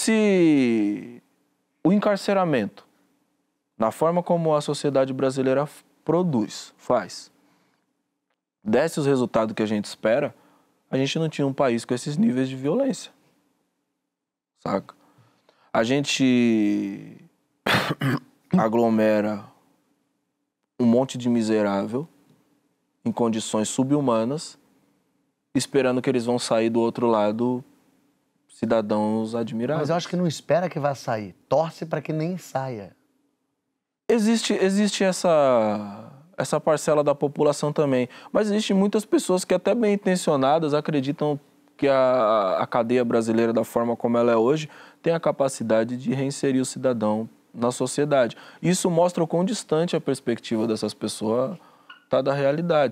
se o encarceramento, na forma como a sociedade brasileira produz, faz, desse os resultados que a gente espera, a gente não tinha um país com esses níveis de violência. Saca? A gente aglomera um monte de miserável em condições subhumanas, esperando que eles vão sair do outro lado cidadãos admiráveis. Mas eu acho que não espera que vá sair, torce para que nem saia. Existe, existe essa, essa parcela da população também, mas existem muitas pessoas que, até bem intencionadas, acreditam que a, a cadeia brasileira, da forma como ela é hoje, tem a capacidade de reinserir o cidadão na sociedade. Isso mostra o quão distante a perspectiva dessas pessoas está da realidade.